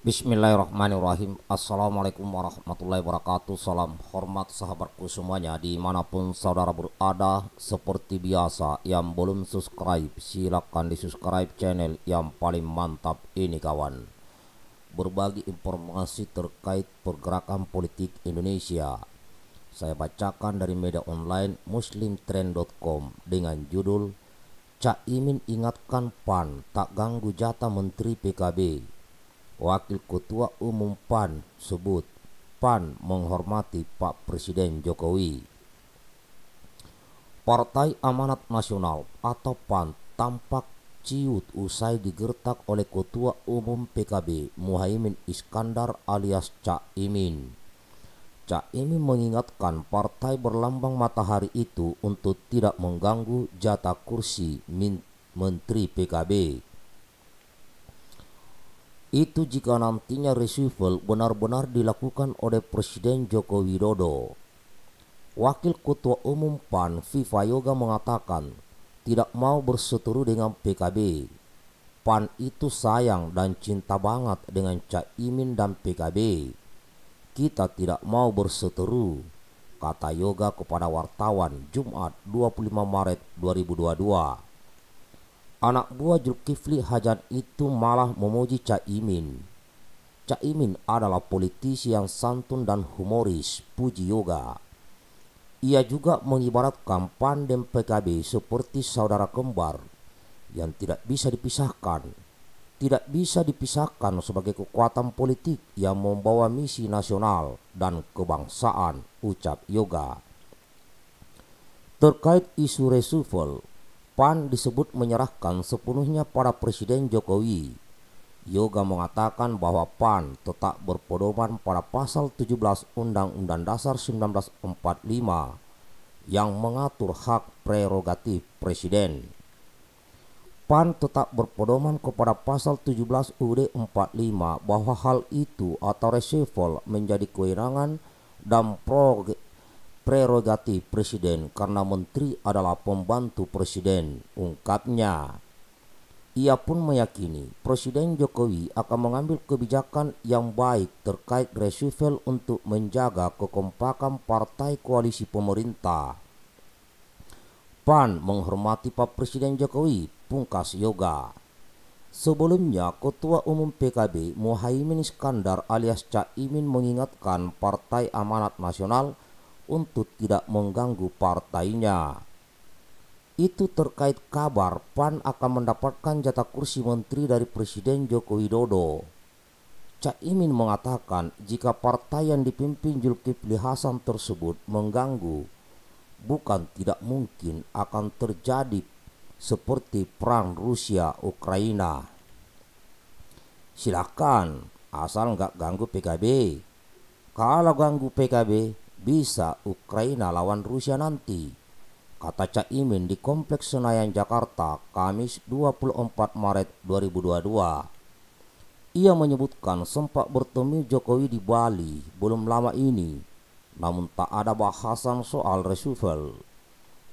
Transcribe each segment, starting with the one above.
Bismillahirrahmanirrahim Assalamualaikum warahmatullahi wabarakatuh Salam hormat sahabatku semuanya Dimanapun saudara berada Seperti biasa yang belum subscribe Silahkan di subscribe channel yang paling mantap ini kawan Berbagi informasi terkait pergerakan politik Indonesia Saya bacakan dari media online muslimtrend.com Dengan judul Cak Imin ingatkan PAN tak ganggu jatah Menteri PKB Wakil Ketua Umum PAN sebut PAN menghormati Pak Presiden Jokowi. Partai Amanat Nasional atau PAN tampak ciut usai digertak oleh Ketua Umum PKB Muhaimin Iskandar alias Cak Imin. Cak Imin mengingatkan partai berlambang matahari itu untuk tidak mengganggu jatah kursi Menteri PKB itu jika nantinya reshuffle benar-benar dilakukan oleh Presiden Joko Widodo. Wakil Ketua Umum PAN Viva Yoga mengatakan tidak mau berseteru dengan PKB. PAN itu sayang dan cinta banget dengan Caimin dan PKB. Kita tidak mau berseteru, kata Yoga kepada wartawan Jumat 25 Maret 2022. Anak buah Zulkifli Hajar itu malah memuji Caimin. Caimin adalah politisi yang santun dan humoris, puji yoga. Ia juga mengibaratkan pandem PKB seperti saudara kembar yang tidak bisa dipisahkan. Tidak bisa dipisahkan sebagai kekuatan politik yang membawa misi nasional dan kebangsaan, ucap Yoga. Terkait isu reshuffle, PAN disebut menyerahkan sepenuhnya pada Presiden Jokowi. Yoga mengatakan bahwa PAN tetap berpedoman pada pasal 17 Undang-Undang Dasar 1945 yang mengatur hak prerogatif presiden. PAN tetap berpedoman kepada pasal 17 UUD 45 bahwa hal itu atau reshuffle menjadi kewenangan dan prog prerogatif presiden karena menteri adalah pembantu presiden, ungkapnya. Ia pun meyakini Presiden Jokowi akan mengambil kebijakan yang baik terkait reshuffle untuk menjaga kekompakan partai koalisi pemerintah. PAN menghormati Pak Presiden Jokowi, pungkas Yoga. Sebelumnya, Ketua Umum PKB Muhaimin Iskandar alias Cak Imin mengingatkan Partai Amanat Nasional – untuk tidak mengganggu partainya. Itu terkait kabar PAN akan mendapatkan jatah kursi menteri dari Presiden Joko Widodo. Cak Imin mengatakan jika partai yang dipimpin Zulkifli Hasan tersebut mengganggu, bukan tidak mungkin akan terjadi seperti perang Rusia-Ukraina. Silakan, asal nggak ganggu PKB. Kalau ganggu PKB, bisa Ukraina lawan Rusia nanti. Kata Caimin di Kompleks Senayan Jakarta, Kamis 24 Maret 2022. Ia menyebutkan sempat bertemu Jokowi di Bali belum lama ini, namun tak ada bahasan soal reshuffle.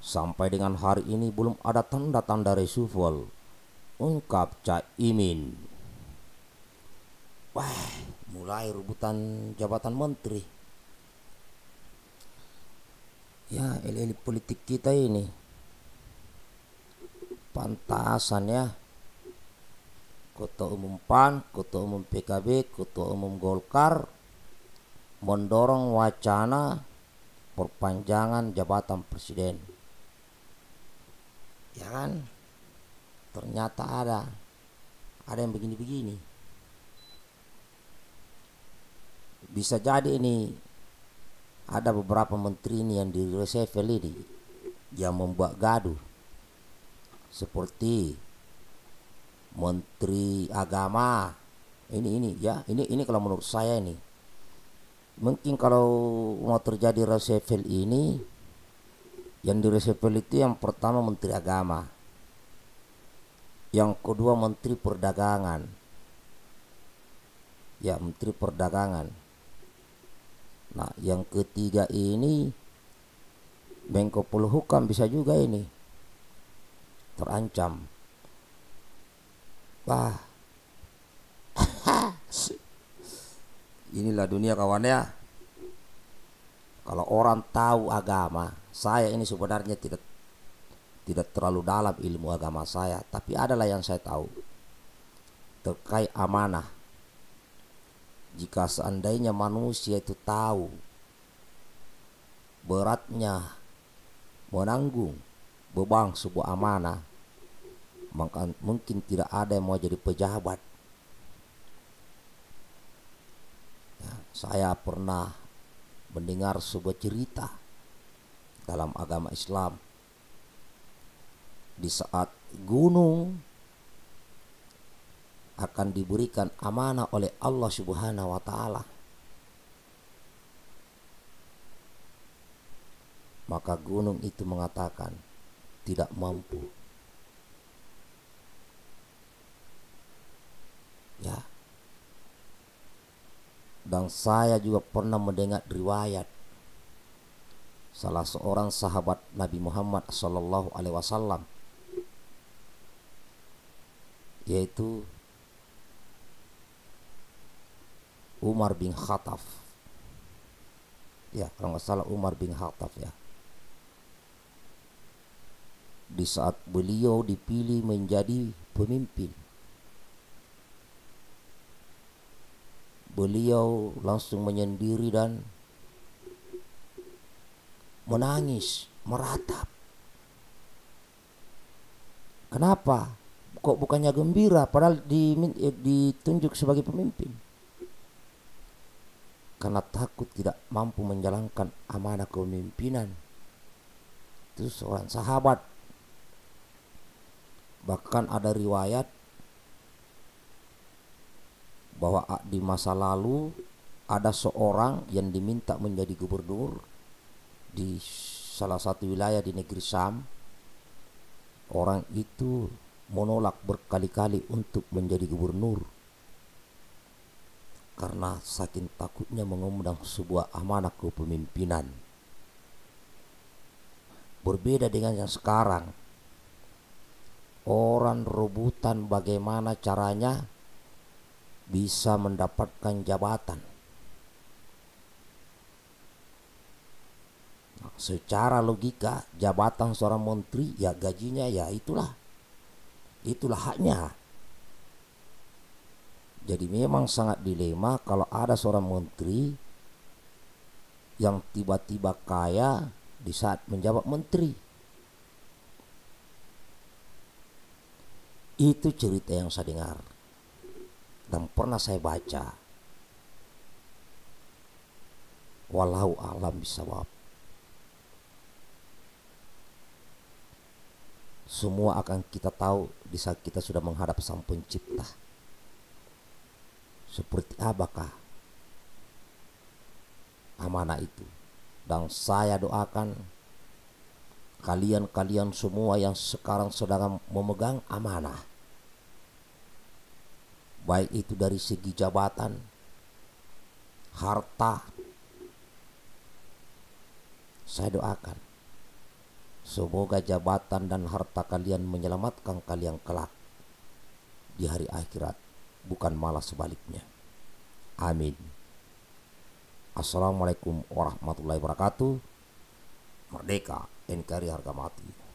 Sampai dengan hari ini belum ada tanda-tanda reshuffle, ungkap Caimin. Wah, mulai rebutan jabatan menteri ya elit-elit politik kita ini pantasan ya Ketua Umum PAN, kota Umum PKB, kota Umum Golkar mendorong wacana perpanjangan jabatan presiden. Ya kan? Ternyata ada ada yang begini-begini. Bisa jadi ini ada beberapa menteri ini yang di reshuffle ini yang membuat gaduh seperti menteri agama ini ini ya ini ini kalau menurut saya ini mungkin kalau mau terjadi reshuffle ini yang di reshuffle itu yang pertama menteri agama yang kedua menteri perdagangan ya menteri perdagangan Nah, yang ketiga ini Menko Polhukam bisa juga ini terancam. Wah. Inilah dunia kawan ya. Kalau orang tahu agama, saya ini sebenarnya tidak tidak terlalu dalam ilmu agama saya, tapi adalah yang saya tahu terkait amanah jika seandainya manusia itu tahu beratnya menanggung beban sebuah amanah, maka mungkin tidak ada yang mau jadi pejabat. Ya, saya pernah mendengar sebuah cerita dalam agama Islam di saat gunung akan diberikan amanah oleh Allah Subhanahu wa taala. Maka gunung itu mengatakan tidak mampu. Ya. Dan saya juga pernah mendengar riwayat salah seorang sahabat Nabi Muhammad sallallahu alaihi wasallam yaitu Umar bin Khattab. Ya, kalau nggak salah Umar bin Khattab ya. Di saat beliau dipilih menjadi pemimpin, beliau langsung menyendiri dan menangis, meratap. Kenapa? Kok bukannya gembira padahal ditunjuk sebagai pemimpin? karena takut tidak mampu menjalankan amanah kepemimpinan. Itu seorang sahabat. Bahkan ada riwayat bahwa di masa lalu ada seorang yang diminta menjadi gubernur di salah satu wilayah di negeri Sam. Orang itu menolak berkali-kali untuk menjadi gubernur karena saking takutnya mengundang sebuah amanah kepemimpinan. Berbeda dengan yang sekarang, orang rebutan bagaimana caranya bisa mendapatkan jabatan. Nah, secara logika, jabatan seorang menteri ya gajinya ya itulah. Itulah haknya. Jadi memang sangat dilema kalau ada seorang menteri yang tiba-tiba kaya di saat menjabat menteri. Itu cerita yang saya dengar dan pernah saya baca. Walau alam bisawab. Semua akan kita tahu di saat kita sudah menghadap Sang Pencipta. Seperti apakah amanah itu? Dan saya doakan kalian-kalian semua yang sekarang sedang memegang amanah. Baik itu dari segi jabatan, harta, saya doakan. Semoga jabatan dan harta kalian menyelamatkan kalian kelak di hari akhirat bukan malah sebaliknya. Amin. Assalamualaikum warahmatullahi wabarakatuh. Merdeka, NKRI harga mati.